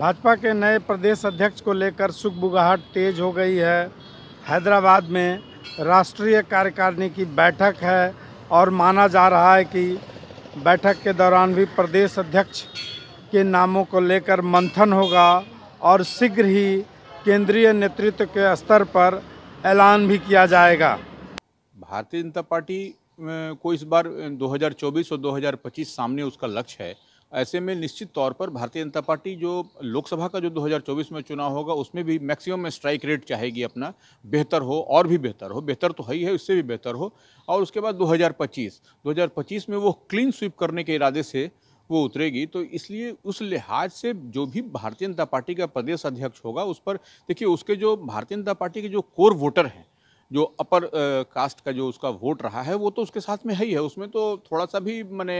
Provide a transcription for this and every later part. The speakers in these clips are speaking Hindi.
भाजपा के नए प्रदेश अध्यक्ष को लेकर सुखबुगाहट तेज हो गई है हैदराबाद में राष्ट्रीय कार्यकारिणी की बैठक है और माना जा रहा है कि बैठक के दौरान भी प्रदेश अध्यक्ष के नामों को लेकर मंथन होगा और शीघ्र ही केंद्रीय नेतृत्व के स्तर पर ऐलान भी किया जाएगा भारतीय जनता पार्टी को इस बार 2024 और 2025 सामने उसका लक्ष्य है ऐसे में निश्चित तौर पर भारतीय जनता पार्टी जो लोकसभा का जो 2024 में चुनाव होगा उसमें भी मैक्सिमम में स्ट्राइक रेट चाहेगी अपना बेहतर हो और भी बेहतर हो बेहतर तो है ही है उससे भी बेहतर हो और उसके बाद 2025 2025 में वो क्लीन स्वीप करने के इरादे से वो उतरेगी तो इसलिए उस लिहाज से जो भी भारतीय जनता पार्टी का प्रदेश अध्यक्ष होगा उस पर देखिए उसके जो भारतीय जनता पार्टी के जो कोर वोटर हैं जो अपर कास्ट का जो उसका वोट रहा है वो तो उसके साथ में है ही है उसमें तो थोड़ा सा भी मैंने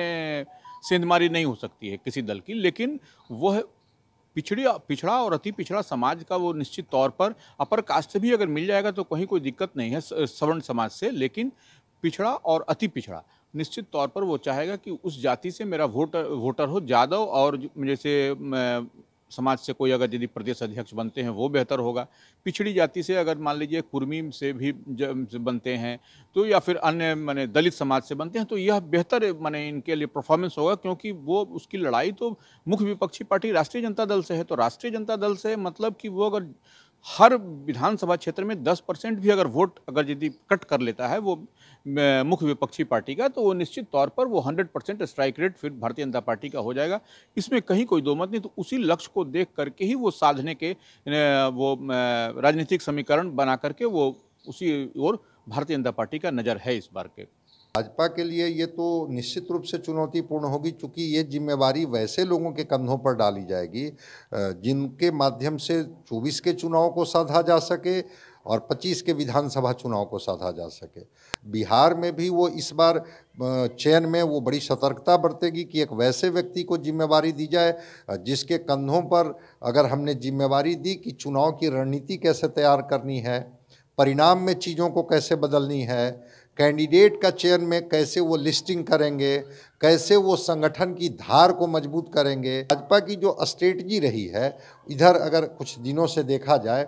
सेंधमारी नहीं हो सकती है किसी दल की लेकिन वह पिछड़ी पिछड़ा और अति पिछड़ा समाज का वो निश्चित तौर पर अपर कास्ट से भी अगर मिल जाएगा तो कहीं कोई दिक्कत नहीं है सवर्ण समाज से लेकिन पिछड़ा और अति पिछड़ा निश्चित तौर पर वो चाहेगा कि उस जाति से मेरा वोटर वोटर हो जादव और जैसे समाज से कोई अगर यदि प्रदेश अध्यक्ष बनते हैं वो बेहतर होगा पिछड़ी जाति से अगर मान लीजिए कुर्मी से भी बनते हैं तो या फिर अन्य माने दलित समाज से बनते हैं तो यह बेहतर माने इनके लिए परफॉर्मेंस होगा क्योंकि वो उसकी लड़ाई तो मुख्य विपक्षी पार्टी राष्ट्रीय जनता दल से है तो राष्ट्रीय जनता दल से मतलब कि वो अगर हर विधानसभा क्षेत्र में 10 परसेंट भी अगर वोट अगर यदि कट कर लेता है वो मुख्य विपक्षी पार्टी का तो वो निश्चित तौर पर वो 100 परसेंट स्ट्राइक रेट फिर भारतीय जनता पार्टी का हो जाएगा इसमें कहीं कोई दो मत नहीं तो उसी लक्ष्य को देख करके ही वो साधने के वो राजनीतिक समीकरण बना करके वो उसी ओर भारतीय जनता पार्टी का नज़र है इस बार के भाजपा के लिए ये तो निश्चित रूप से चुनौतीपूर्ण होगी क्योंकि ये जिम्मेवारी वैसे लोगों के कंधों पर डाली जाएगी जिनके माध्यम से 24 के चुनाव को साधा जा सके और 25 के विधानसभा चुनाव को साधा जा सके बिहार में भी वो इस बार चयन में वो बड़ी सतर्कता बरतेगी कि एक वैसे व्यक्ति को जिम्मेवारी दी जाए जिसके कंधों पर अगर हमने जिम्मेवारी दी कि चुनाव की रणनीति कैसे तैयार करनी है परिणाम में चीज़ों को कैसे बदलनी है कैंडिडेट का चयन में कैसे वो लिस्टिंग करेंगे कैसे वो संगठन की धार को मजबूत करेंगे भाजपा की जो स्ट्रेटजी रही है इधर अगर कुछ दिनों से देखा जाए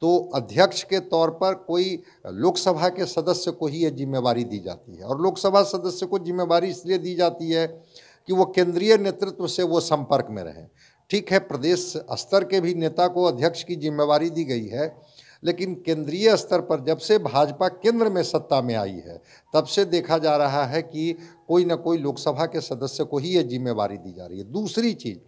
तो अध्यक्ष के तौर पर कोई लोकसभा के सदस्य को ही ये जिम्मेवारी दी जाती है और लोकसभा सदस्य को जिम्मेवारी इसलिए दी जाती है कि वो केंद्रीय नेतृत्व से वो संपर्क में रहें ठीक है प्रदेश स्तर के भी नेता को अध्यक्ष की जिम्मेवारी दी गई है लेकिन केंद्रीय स्तर पर जब से भाजपा केंद्र में सत्ता में आई है तब से देखा जा रहा है कि कोई ना कोई लोकसभा के सदस्य को ही ये जिम्मेवारी दी जा रही है दूसरी चीज़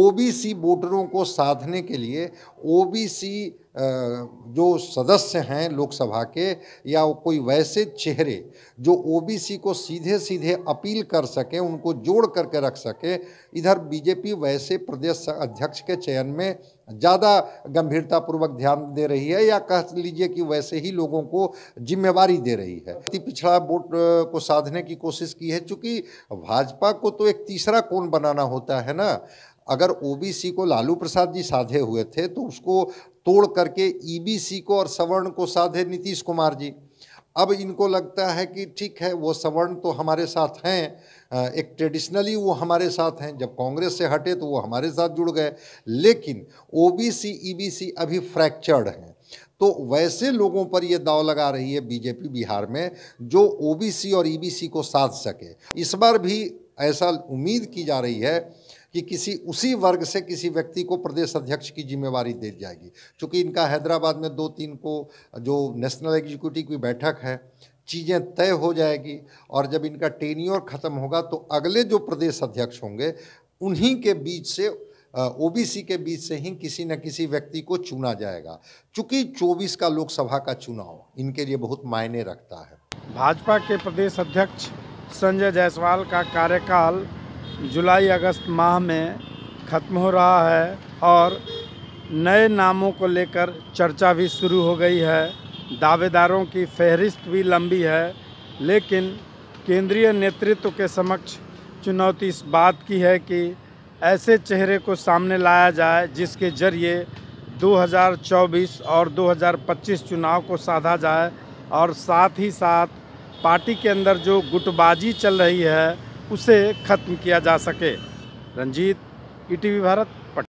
ओबीसी वोटरों को साधने के लिए ओबीसी जो सदस्य हैं लोकसभा के या कोई वैसे चेहरे जो ओबीसी को सीधे सीधे अपील कर सकें उनको जोड़ करके रख सके इधर बीजेपी वैसे प्रदेश अध्यक्ष के चयन में ज़्यादा गंभीरतापूर्वक ध्यान दे रही है या कह लीजिए कि वैसे ही लोगों को जिम्मेवारी दे रही है अति पिछड़ा वोट को साधने की कोशिश की है चूँकि भाजपा को तो एक तीसरा कोण बनाना होता है ना अगर ओबीसी को लालू प्रसाद जी साधे हुए थे तो उसको तोड़ करके ईबीसी को और सवर्ण को साधे नीतीश कुमार जी अब इनको लगता है कि ठीक है वो सवर्ण तो हमारे साथ हैं एक ट्रेडिशनली वो हमारे साथ हैं जब कांग्रेस से हटे तो वो हमारे साथ जुड़ गए लेकिन ओबीसी ईबीसी e अभी फ्रैक्चर्ड हैं तो वैसे लोगों पर यह दाव लगा रही है बीजेपी बिहार में जो ओबीसी और ईबीसी e को साध सके इस बार भी ऐसा उम्मीद की जा रही है कि किसी उसी वर्ग से किसी व्यक्ति को प्रदेश अध्यक्ष की जिम्मेवारी दे जाएगी चूँकि इनका हैदराबाद में दो तीन को जो नेशनल एग्जीक्यूटिव की बैठक है चीज़ें तय हो जाएगी और जब इनका टेन्योर ख़त्म होगा तो अगले जो प्रदेश अध्यक्ष होंगे उन्हीं के बीच से ओबीसी के बीच से ही किसी न किसी व्यक्ति को चुना जाएगा चूँकि 24 का लोकसभा का चुनाव इनके लिए बहुत मायने रखता है भाजपा के प्रदेश अध्यक्ष संजय जायसवाल का कार्यकाल जुलाई अगस्त माह में ख़त्म हो रहा है और नए नामों को लेकर चर्चा भी शुरू हो गई है दावेदारों की फहरिस्त भी लंबी है लेकिन केंद्रीय नेतृत्व के समक्ष चुनौती इस बात की है कि ऐसे चेहरे को सामने लाया जाए जिसके जरिए 2024 और 2025 चुनाव को साधा जाए और साथ ही साथ पार्टी के अंदर जो गुटबाजी चल रही है उसे ख़त्म किया जा सके रंजीत ई भारत